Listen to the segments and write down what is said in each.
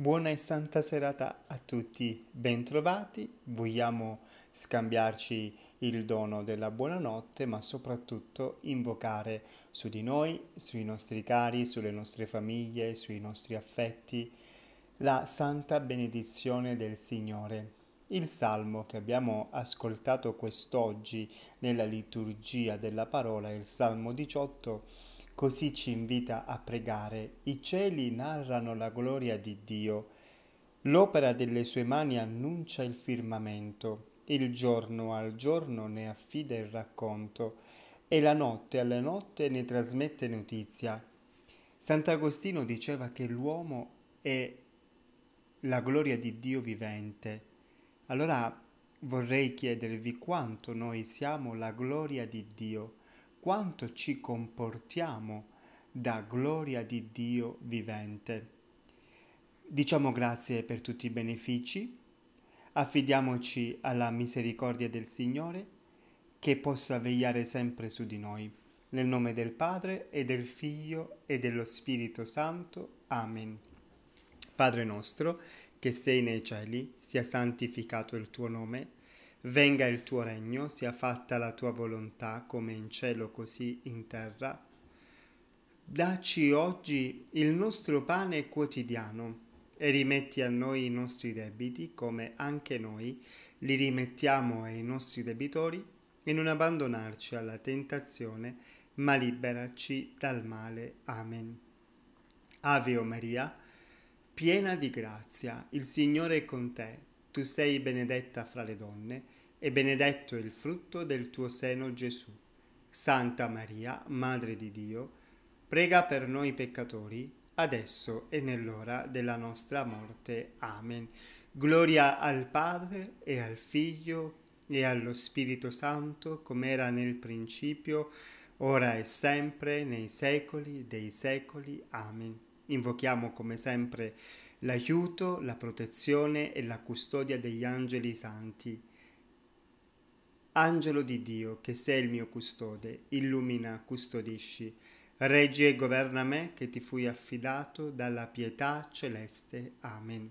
Buona e santa serata a tutti, bentrovati. Vogliamo scambiarci il dono della buonanotte, ma soprattutto invocare su di noi, sui nostri cari, sulle nostre famiglie, sui nostri affetti, la santa benedizione del Signore. Il salmo che abbiamo ascoltato quest'oggi nella liturgia della parola, il salmo 18, Così ci invita a pregare. I cieli narrano la gloria di Dio. L'opera delle sue mani annuncia il firmamento. Il giorno al giorno ne affida il racconto e la notte alla notte ne trasmette notizia. Sant'Agostino diceva che l'uomo è la gloria di Dio vivente. Allora vorrei chiedervi quanto noi siamo la gloria di Dio quanto ci comportiamo da gloria di Dio vivente. Diciamo grazie per tutti i benefici, affidiamoci alla misericordia del Signore che possa vegliare sempre su di noi. Nel nome del Padre e del Figlio e dello Spirito Santo. Amen. Padre nostro, che sei nei cieli, sia santificato il tuo nome Venga il tuo regno, sia fatta la tua volontà come in cielo così in terra. Daci oggi il nostro pane quotidiano e rimetti a noi i nostri debiti come anche noi li rimettiamo ai nostri debitori e non abbandonarci alla tentazione, ma liberaci dal male. Amen. Ave o Maria, piena di grazia, il Signore è con te tu sei benedetta fra le donne, e benedetto il frutto del tuo seno Gesù. Santa Maria, Madre di Dio, prega per noi peccatori, adesso e nell'ora della nostra morte. Amen. Gloria al Padre e al Figlio e allo Spirito Santo, come era nel principio, ora e sempre, nei secoli dei secoli. Amen. Invochiamo come sempre l'aiuto, la protezione e la custodia degli angeli santi. Angelo di Dio, che sei il mio custode, illumina, custodisci, reggi e governa me che ti fui affidato dalla pietà celeste. Amen.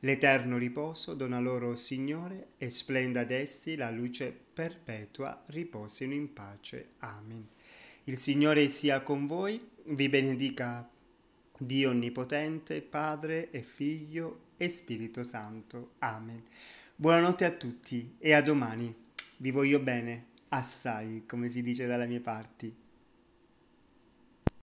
L'eterno riposo dona loro, Signore, e splenda ad essi la luce perpetua, riposino in pace. Amen. Il Signore sia con voi, vi benedica Dio Onnipotente, Padre e Figlio e Spirito Santo. Amen. Buonanotte a tutti e a domani. Vi voglio bene, assai, come si dice dalle mie parti.